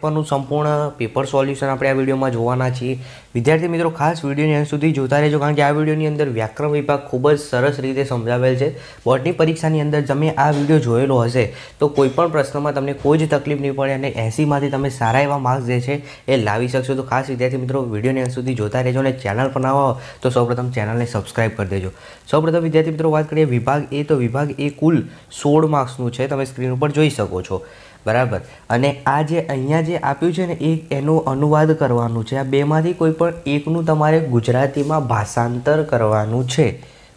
પેપરનું સંપૂર્ણ paper solution આપણે આ વિડીયોમાં જોવાના છીએ વિદ્યાર્થી મિત્રો ખાસ વિડીયોની અંત સુધી જોતા રહેજો કારણ કે આ વિડીયોની અંદર વ્યાકરણ વિભાગ ખૂબ જ સરસ રીતે સમજાવેલ છે બોર્ડની પરીક્ષાની અંદર તમે આ વિડીયો જોયેલો હશે તો કોઈપણ પ્રશ્નમાં તમને કોઈ જ તકલીફ નહીં પડે અને એંસીમાંથી તમે સારા એવા માર્ક્સ જે છે એ લાવી શકશો તો ખાસ વિદ્યાર્થી મિત્રો વિડીયોની અંત સુધી જોતા રહેજો અને ચેનલ પર ના તો સૌપ્રથમ ચેનલને સબસ્ક્રાઈબ કરી દેજો સૌપ્રથમ વિદ્યાર્થી મિત્રો વાત કરીએ વિભાગ એ તો વિભાગ એ કુલ સોળ માર્ક્સનું છે તમે સ્ક્રીન ઉપર જોઈ શકો છો બરાબર અને આ જે અહીંયા જે આપ્યું છે ને એ એનો અનુવાદ કરવાનું છે આ બેમાંથી કોઈ પણ એકનું તમારે ગુજરાતીમાં ભાષાંતર કરવાનું છે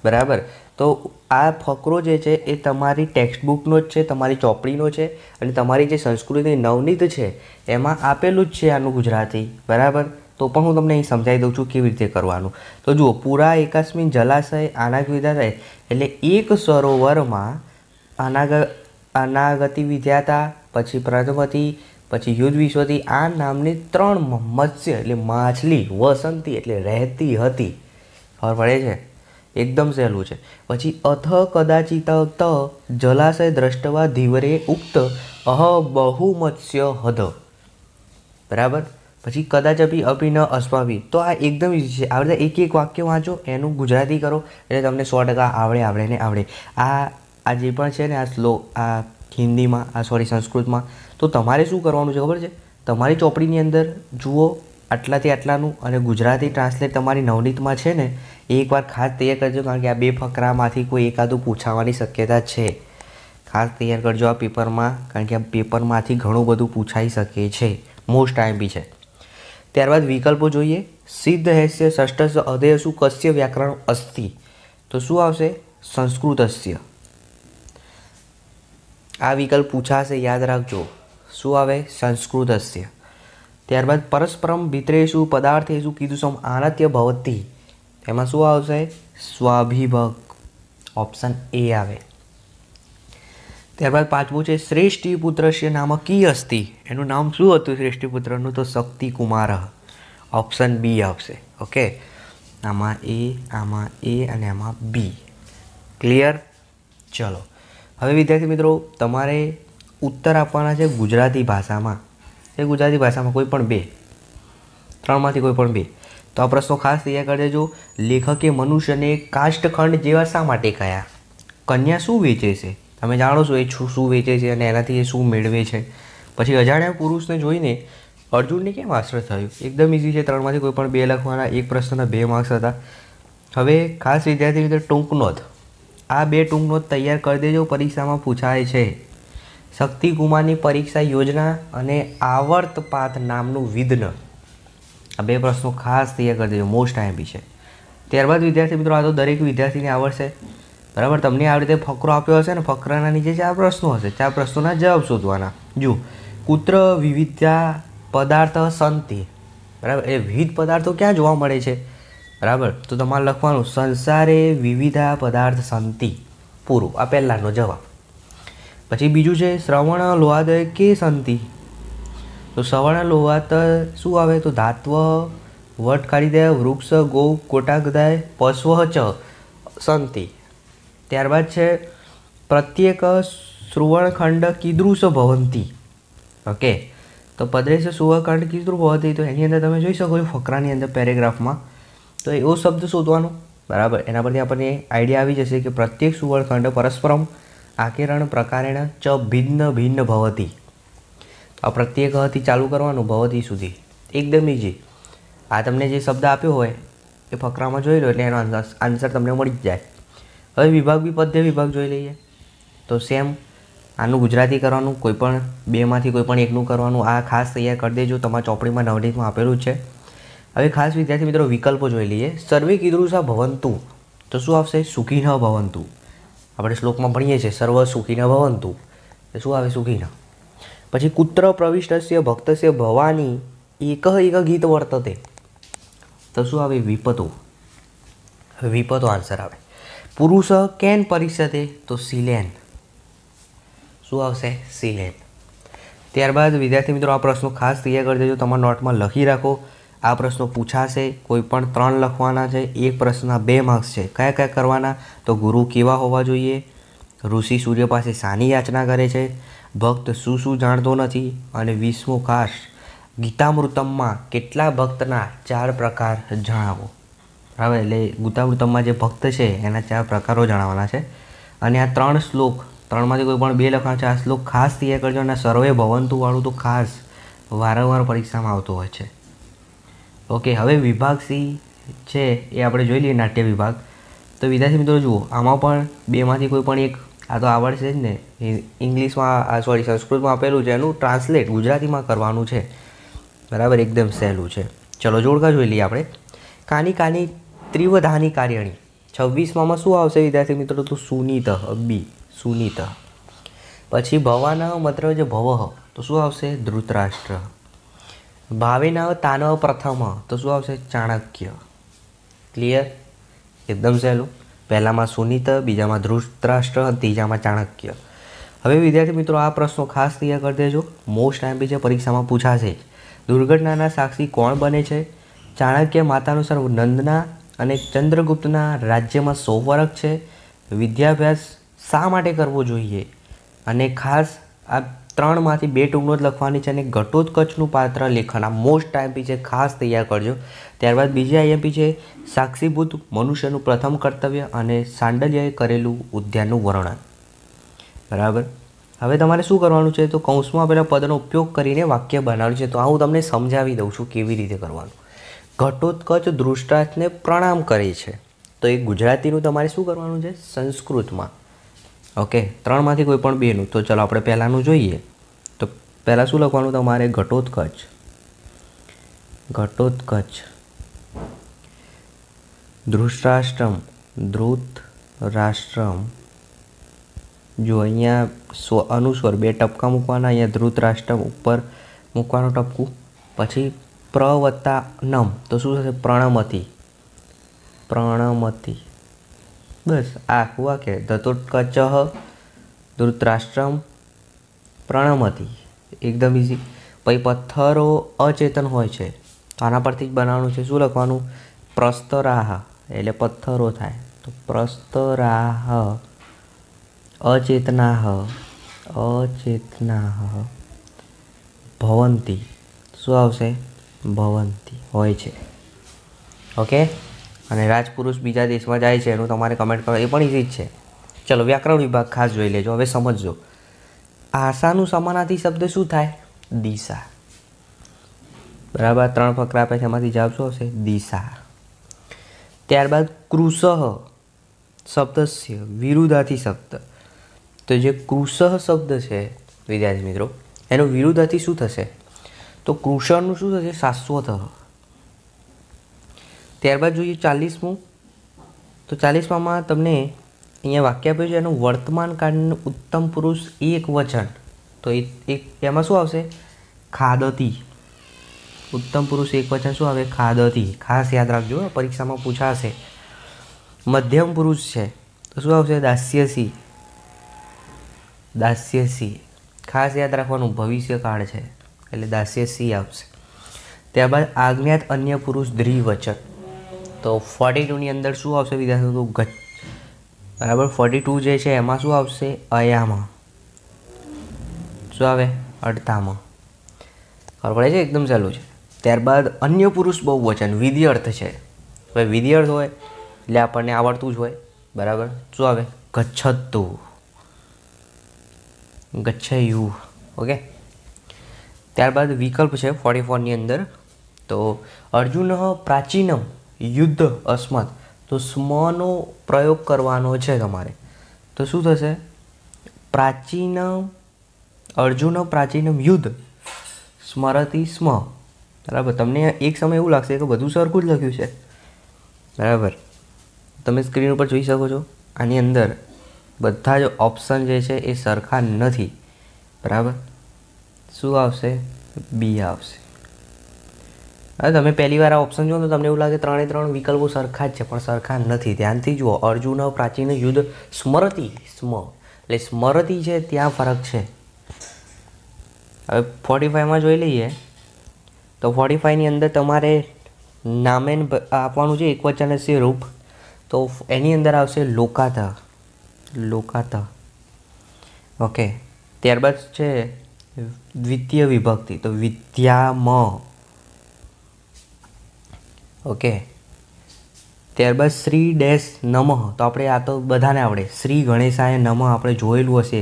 બરાબર તો આ ફકરો જે છે એ તમારી ટેક્સ્ટબુકનો જ છે તમારી ચોપડીનો છે અને તમારી જે સંસ્કૃતિ નવનીત છે એમાં આપેલું જ છે આનું ગુજરાતી બરાબર તો પણ હું તમને અહીં સમજાવી દઉં છું કેવી રીતે કરવાનું તો જુઓ પૂરા એકાસ્મિન જલાશય આનાગ વિધાતા એટલે એક સરોવરમાં આનાગ અનાગતિ વિધ્યાતા પછી પ્રજાપતિ પછી યુદ્ધ વિશ્વથી આ નામની ત્રણ મત્સ્ય એટલે માછલી વસંતી એટલે રહેતી હતી ખબર પડે છે એકદમ સહેલું છે પછી અથ કદાચિત ત જલાશય દ્રષ્ટવા ધીવરે ઉક્ત અહ બહુમત્સ્ય મત્સ્ય હદ બરાબર પછી કદાચ અપી અપી ન અસ્માવી તો આ એકદમ ઇઝી છે આ બધા એક એક વાક્ય વાંચો એનું ગુજરાતી કરો એટલે તમને સો ટકા આવડે આવડે ને આવડે આ આ જે પણ છે ને આ શ્લોક આ હિન્દીમાં આ સોરી સંસ્કૃતમાં તો તમારે શું કરવાનું છે ખબર છે તમારી ચોપડીની અંદર જુઓ આટલાથી આટલાનું અને ગુજરાતી ટ્રાન્સલેટ તમારી નવનીતમાં છે ને એકવાર ખાસ તૈયાર કરજો કારણ કે આ બે ફકરામાંથી કોઈ એકાદું પૂછાવાની શક્યતા છે ખાસ તૈયાર કરજો આ પેપરમાં કારણ કે આ પેપરમાંથી ઘણું બધું પૂછાઈ શકે છે મોસ્ટ ટાઈમ બી છે ત્યારબાદ વિકલ્પો જોઈએ સિદ્ધ હૈસ્ય ષષ્ઠસ્ય અધેયસુ કસ્ય વ્યાકરણ અસ્થિ તો શું આવશે સંસ્કૃત સંસ્કૃતસ્ય આ વિકલ્પ પૂછાશે યાદ રાખજો શું આવે સંસ્કૃતસ્ય ત્યારબાદ પરસ્પરમ ભીતરેશુ પદાર્થેશુ કીધું સમ આનત્ય ભવતી એમાં શું આવશે સ્વાભિભક ઓપ્શન એ આવે ત્યારબાદ પાંચમું છે શ્રેષ્ઠી પુત્રશ્ય નામ કી અસ્તિ એનું નામ શું હતું શ્રેષ્ઠી પુત્રનું તો શક્તિ કુમાર ઓપ્શન બી આવશે ઓકે આમાં એ આમાં એ અને આમાં બી ક્લિયર ચલો હવે વિદ્યાર્થી મિત્રો તમારે ઉત્તર આપવાના છે ગુજરાતી ભાષામાં એ ગુજરાતી ભાષામાં કોઈ પણ બે ત્રણમાંથી કોઈ પણ બે તો આ પ્રશ્નો ખાસ તૈયાર કરી દેજો લેખકે મનુષ્યને કાષ્ટખંડ જેવા શા માટે કયા કન્યા શું વેચે છે તમે જાણો છો એ શું વેચે છે અને એનાથી એ શું મેળવે છે પછી અજાણ્યા પુરુષને જોઈને અર્જુનને કેમ આશ્રય થયું એકદમ ઇઝી છે ત્રણમાંથી કોઈ પણ બે લખવાના એક પ્રશ્નના બે માર્ક્સ હતા હવે ખાસ વિદ્યાર્થી મિત્રો ટૂંક નોંધ આ બે ટૂંકનો તૈયાર કરી દેજો પરીક્ષામાં પૂછાય છે શક્તિ કુમારની પરીક્ષા યોજના અને આવર્ત નામનું વિધ્ન આ બે પ્રશ્નો ખાસ તૈયાર કરી દેજો મોસ્ટ આઈએમપી છે ત્યારબાદ વિદ્યાર્થી મિત્રો આ તો દરેક વિદ્યાર્થીને આવડશે બરાબર તમને આવી રીતે ફકરો આપ્યો હશે ને ફકરાના નીચે ચાર પ્રશ્નો હશે ચાર પ્રશ્નોના જવાબ શોધવાના જુઓ કુત્ર વિવિધતા પદાર્થ સંતિ બરાબર એ વિવિધ પદાર્થો ક્યાં જોવા મળે છે બરાબર તો તમારે લખવાનું સંસારે વિવિધા પદાર્થ શાંતિ પૂરું આ પહેલાંનો જવાબ પછી બીજું છે શ્રવણ લોહાદ કે શાંતિ તો શ્રવણ લોહાત શું આવે તો ધાત્વ વટ કાઢી દે વૃક્ષ ગૌ કોટાક પશ્વ ચ શાંતિ ત્યારબાદ છે પ્રત્યેક શ્રુવણખંડ કીદૃશ ભવંતી ઓકે તો પદ્રેશ સુવખંડ કીદૃ ભવતી તો એની અંદર તમે જોઈ શકો છો ફકરાની અંદર પેરેગ્રાફમાં તો એવો શબ્દ શોધવાનો બરાબર એના પરથી આપણને આઈડિયા આવી જશે કે પ્રત્યેક સુવર્ણખંડ પરસ્પરમ આકેરણ પ્રકારેણ ચ ભિન્ન ભિન્ન ભવતી આ પ્રત્યેક હતી ચાલુ કરવાનું ભવતી સુધી એકદમ ઇઝી આ તમને જે શબ્દ આપ્યો હોય એ ફકરામાં જોઈ લો એટલે એનો આન્સર તમને મળી જ જાય હવે વિભાગ બી પદ્ય વિભાગ જોઈ લઈએ તો સેમ આનું ગુજરાતી કરવાનું કોઈપણ બેમાંથી કોઈપણ એકનું કરવાનું આ ખાસ તૈયાર કરી દેજો તમારા ચોપડીમાં નવનીતમાં આપેલું છે હવે ખાસ વિદ્યાર્થી મિત્રો વિકલ્પો જોઈ લઈએ સર્વે કીદૃશા ભવંતુ તો શું આવશે સુખી ન ભવંતુ આપણે શ્લોકમાં ભણીએ છીએ સર્વ સુખી ન ભવંતુ એ શું આવે સુખી ન પછી કુત્ર પ્રવિષ્ટસ્ય ભક્તસ્ય ભવાની એક એક ગીત વર્તતે તો શું આવે વિપતો વિપતો આન્સર આવે પુરુષ કેન પરિષદે તો સિલેન શું આવશે સિલેન ત્યારબાદ વિદ્યાર્થી મિત્રો આ પ્રશ્નો ખાસ તૈયાર કરી દેજો તમારા નોટમાં લખી રાખો આ પ્રશ્નો પૂછાશે કોઈ પણ ત્રણ લખવાના છે એક પ્રશ્નના બે માર્ક્સ છે કયા કયા કરવાના તો ગુરુ કેવા હોવા જોઈએ ઋષિ સૂર્ય પાસે શાની યાચના કરે છે ભક્ત શું શું જાણતો નથી અને વીસમો ખાસ ગીતામૃતમમાં કેટલા ભક્તના ચાર પ્રકાર જણાવો બરાબર એટલે ગીતામૃતમમાં જે ભક્ત છે એના ચાર પ્રકારો જણાવવાના છે અને આ ત્રણ શ્લોક ત્રણમાંથી કોઈ પણ બે લખાણ છે આ શ્લોક ખાસ તૈયાર કરજો અને સર્વે ભવંતુવાળું તો ખાસ વારંવાર પરીક્ષામાં આવતું હોય છે ઓકે હવે વિભાગ સી છે એ આપણે જોઈ લઈએ નાટ્ય વિભાગ તો વિદ્યાર્થી મિત્રો જુઓ આમાં પણ બેમાંથી કોઈ પણ એક આ તો આવડશે જ ને ઇંગ્લિશમાં સોરી સંસ્કૃતમાં આપેલું છે એનું ટ્રાન્સલેટ ગુજરાતીમાં કરવાનું છે બરાબર એકદમ સહેલું છે ચલો જોડકા જોઈ લઈએ આપણે કાની કાની ત્રિવધાની કાર્યણી છવ્વીસમાં શું આવશે વિદ્યાર્થી મિત્રો તો સુનિત બી સુનિત પછી ભવાના મત્ર જે ભવ તો શું આવશે ધૃતરાષ્ટ્ર ભાવિના તાનવ પ્રથમ તો શું આવશે ચાણક્ય ક્લિયર એકદમ સહેલું પહેલાંમાં સુનિત બીજામાં ધૃતરાષ્ટ્ર ત્રીજામાં ચાણક્ય હવે વિદ્યાર્થી મિત્રો આ પ્રશ્નો ખાસ તૈયાર કરી દેજો મોસ્ટ આઈમ્પી છે પરીક્ષામાં પૂછાશે જ દુર્ઘટનાના સાક્ષી કોણ બને છે ચાણક્ય માતાનું સર્વ નંદના અને ચંદ્રગુપ્તના રાજ્યમાં સો વર્ષ છે વિદ્યાભ્યાસ શા માટે કરવો જોઈએ અને ખાસ આ ત્રણમાંથી બે ટૂંકનો જ લખવાની છે અને ઘટોત્કચનું પાત્ર લેખન આ મોસ્ટ ટાઈમપી છે ખાસ તૈયાર કરજો ત્યારબાદ બીજી આઈએમપી છે સાક્ષીભૂત મનુષ્યનું પ્રથમ કર્તવ્ય અને સાંડલ્યએ કરેલું ઉદ્યાનનું વર્ણન બરાબર હવે તમારે શું કરવાનું છે તો કૌંસમાં પહેલાં પદનો ઉપયોગ કરીને વાક્ય બનાવ્યું છે તો આ હું તમને સમજાવી દઉં છું કેવી રીતે કરવાનું ઘટોત્કચ દૃષ્ટાર્થને પ્રણામ કરે છે તો એ ગુજરાતીનું તમારે શું કરવાનું છે સંસ્કૃતમાં ઓકે ત્રણમાંથી કોઈ પણ બેનું તો ચલો આપણે પહેલાંનું જોઈએ તો પહેલાં શું લખવાનું તમારે ઘટોત્કચ ઘટોત્કચ ધૃષ્ટરાષ્ટ્રમ ધૃત રાષ્ટ્રમ જો અહીંયા સ્વ અનુસ્વર બે ટપકા મૂકવાના અહીંયા ધ્રુત ધૃતરાષ્ટ્રમ ઉપર મૂકવાનું ટપકું પછી પ્રવત્તા નમ તો શું થશે પ્રણમતી પ્રણમતી બસ આ હુઆ કે ધતુટકચ ધૃતરાષ્ટ્રમ પ્રણમતી એકદમ ઇઝી પછી પથ્થરો અચેતન હોય છે તો આના પરથી જ બનાવવાનું છે શું લખવાનું પ્રસ્તરાહ એટલે પથ્થરો થાય તો પ્રસ્તરાહ અચેતનાહ અચેતનાહ ભવંતી શું આવશે ભવંતી હોય છે ઓકે અને રાજપુરુષ બીજા દેશમાં જાય છે એનું તમારે કમેન્ટ કરો એ પણ ઇઝી જ છે ચલો વ્યાકરણ વિભાગ ખાસ જોઈ લેજો હવે સમજજો આશાનું સમાનાથી શબ્દ શું થાય દિશા બરાબર ત્રણ ફકરા આપે છે એમાંથી જવાબ શું હશે દિશા ત્યારબાદ કૃષ શબ્દસ્ય વિરુદ્ધાથી શબ્દ તો જે કૃષ શબ્દ છે વિદ્યાર્થી મિત્રો એનું વિરુદ્ધાથી શું થશે તો કૃષણનું શું થશે શાશ્વત ત્યારબાદ જોઈએ ચાલીસમું તો ચાલીસમાં તમને અહીંયા વાક્ય આપ્યું છે એનું વર્તમાન કાળનું ઉત્તમ પુરુષ એક વચન તો એ એમાં શું આવશે ખાદતી ઉત્તમ પુરુષ એક વચન શું આવે ખાદતી ખાસ યાદ રાખજો પરીક્ષામાં પૂછાશે મધ્યમ પુરુષ છે તો શું આવશે દાસ્યસી દાસ્યસી ખાસ યાદ રાખવાનું ભવિષ્યકાળ છે એટલે દાસ્યસી આવશે ત્યારબાદ આજ્ઞાત અન્ય પુરુષ દ્રિવચન તો ફોર્ટી ટુની અંદર શું આવશે વિદ્યાર્થીઓ તો ગચ બરાબર ફોર્ટી ટુ જે છે એમાં શું આવશે અયામાં શું આવે અડતામાં ખબર પડે છે એકદમ સહેલું છે ત્યારબાદ અન્ય પુરુષ બહુ વચન વિધિઅર્થ છે હવે વિધિઅર્થ હોય એટલે આપણને આવડતું જ હોય બરાબર શું આવે ગચ્છતુ ગચ્છયુ ઓકે ત્યારબાદ વિકલ્પ છે ફોર્ટી ફોરની અંદર તો અર્જુન પ્રાચીનમ યુદ્ધ અસ્મત તો સ્મનો પ્રયોગ કરવાનો છે તમારે તો શું થશે પ્રાચીન અર્જુન પ્રાચીનમ યુદ્ધ સ્મરતિ સ્મ બરાબર તમને એક સમય એવું લાગશે કે બધું સરખું જ લખ્યું છે બરાબર તમે સ્ક્રીન ઉપર જોઈ શકો છો આની અંદર બધા જ ઓપ્શન જે છે એ સરખા નથી બરાબર શું આવશે બી આવશે હવે તમે પહેલી વાર આ ઓપ્શન જુઓ તો તમને એવું લાગે ત્રણે ત્રણ વિકલ્પો સરખા જ છે પણ સરખા નથી ધ્યાનથી જુઓ અર્જુન પ્રાચીન યુદ્ધ સ્મરતિ સ્મ એટલે સ્મરતિ છે ત્યાં ફરક છે હવે ફોર્ટી ફાઇવમાં જોઈ લઈએ તો ફોર્ટી ફાઈવની અંદર તમારે નામેન આપવાનું છે એકવચન હશે રૂપ તો એની અંદર આવશે લોકાત લોકાત ઓકે ત્યારબાદ છે દ્વિતીય વિભક્તિ તો વિદ્યામ ઓકે ત્યારબાદ શ્રી ડેશ નમઃ તો આપણે આ તો બધાને આવડે શ્રી ગણેશાય નમઃ આપણે જોયેલું હશે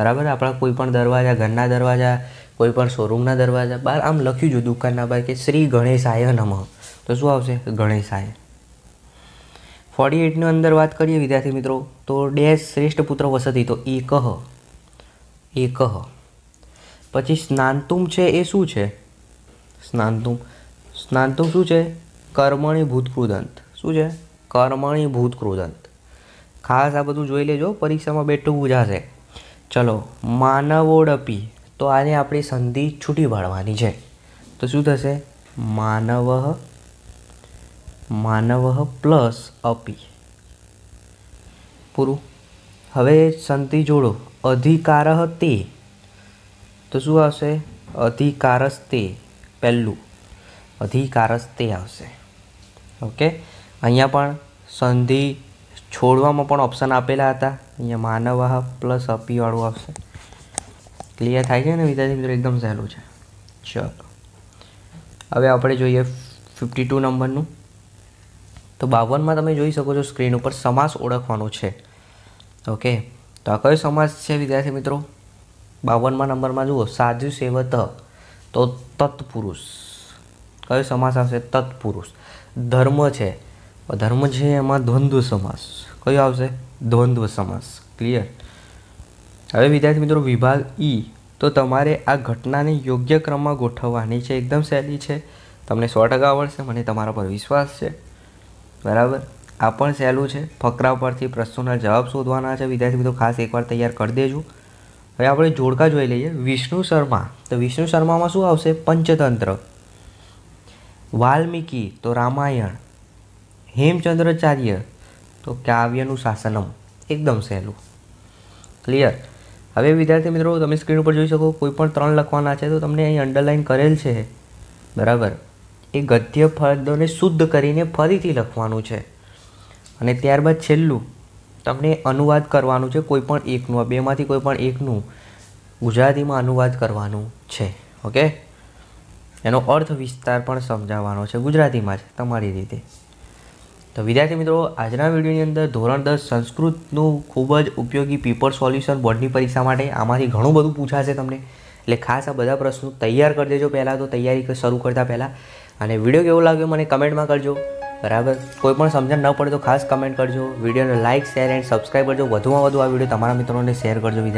બરાબર આપણા કોઈપણ દરવાજા ઘરના દરવાજા કોઈપણ શોરૂમના દરવાજા બહાર આમ લખ્યું છે દુકાનના બહાર કે શ્રી ગણેશાય નમઃ તો શું આવશે ગણેશાય ફોર્ટી એટની અંદર વાત કરીએ વિદ્યાર્થી મિત્રો તો ડેશ શ્રેષ્ઠ પુત્ર વસતી તો એકહ એકહ પછી સ્નાનતુમ છે એ શું છે સ્નાનતુમ સ્નાનતુમ શું છે કર્મણીભૂત કૃદંત શું છે કર્મણીભૂત કૃદંત ખાસ આ બધું જોઈ લેજો પરીક્ષામાં બેઠું પૂજાશે ચલો માનવોડપી તો આને આપણી સંધિ છૂટી પાડવાની છે તો શું થશે માનવ માનવ પ્લસ અપી પૂરું હવે સંધિ જોડો અધિકાર તે તો શું આવશે અધિકારસ્તે પહેલું અધિકારસ્તે આવશે ઓકે અહીંયા પણ સંધિ છોડવામાં પણ ઓપ્શન આપેલા હતા અહીંયા માનવાહ પ્લસ અપીવાળું આવશે ક્લિયર થાય છે ને વિદ્યાર્થી મિત્રો એકદમ સહેલું છે ચલો હવે આપણે જોઈએ ફિફ્ટી ટુ નંબરનું તો બાવનમાં તમે જોઈ શકો છો સ્ક્રીન ઉપર સમાસ ઓળખવાનો છે ઓકે તો આ કયો સમાસ છે વિદ્યાર્થી મિત્રો બાવનમાં નંબરમાં જુઓ સાધુ સેવત તો તત્પુરુષ કયો સમાસ આવશે તત્પુરુષ ધર્મ છે ધર્મ છે એમાં દ્વંદ્વ સમાસ કયો આવશે દ્વંદ્વ સમાસ ક્લિયર હવે વિદ્યાર્થી મિત્રો વિભાગ ઈ e. તો તમારે આ ઘટનાને યોગ્ય ક્રમમાં ગોઠવવાની છે એકદમ સહેલી છે તમને સો ટકા આવડશે મને તમારા પર વિશ્વાસ છે બરાબર આ પણ સહેલું છે ફકરા પરથી પ્રશ્નોના જવાબ શોધવાના છે વિદ્યાર્થી મિત્રો ખાસ એકવાર તૈયાર કરી દેજો હવે આપણે જોડકા જોઈ લઈએ વિષ્ણુ શર્મા તો વિષ્ણુ શર્મામાં શું આવશે પંચતંત્ર વાલ્મીકી તો રામાયણ હેમચંદ્રાચાર્ય તો કાવ્યનું શાસનમ એકદમ સહેલું ક્લિયર હવે વિદ્યાર્થી મિત્રો તમે સ્ક્રીન ઉપર જોઈ શકો કોઈ પણ ત્રણ લખવાના છે તો તમને અહીં અંડરલાઇન કરેલ છે બરાબર એ ગદ્ય પદોને શુદ્ધ કરીને ફરીથી લખવાનું છે અને ત્યારબાદ છેલ્લું તમને અનુવાદ કરવાનું છે કોઈ પણ એકનું બેમાંથી કોઈ પણ એકનું ગુજરાતીમાં અનુવાદ કરવાનું છે ઓકે એનો અર્થ વિસ્તાર પણ સમજાવવાનો છે ગુજરાતીમાં જ તમારી રીતે તો વિદ્યાર્થી મિત્રો આજના વિડીયોની અંદર ધોરણ દસ સંસ્કૃતનું ખૂબ જ ઉપયોગી પેપર સોલ્યુશન બોર્ડની પરીક્ષા માટે આમાંથી ઘણું બધું પૂછાશે તમને એટલે ખાસ આ બધા પ્રશ્નો તૈયાર કરી દેજો પહેલાં તો તૈયારી શરૂ કરતા પહેલાં અને વિડીયો કેવો લાગ્યો મને કમેન્ટમાં કરજો બરાબર કોઈ પણ સમજણ ન પડે તો ખાસ કમેન્ટ કરજો વિડીયોને લાઇક શેર એન્ડ સબસ્ક્રાઈબ કરજો વધુમાં વધુ આ વિડીયો તમારા મિત્રોને શેર કરજો વિદ્યાર્થી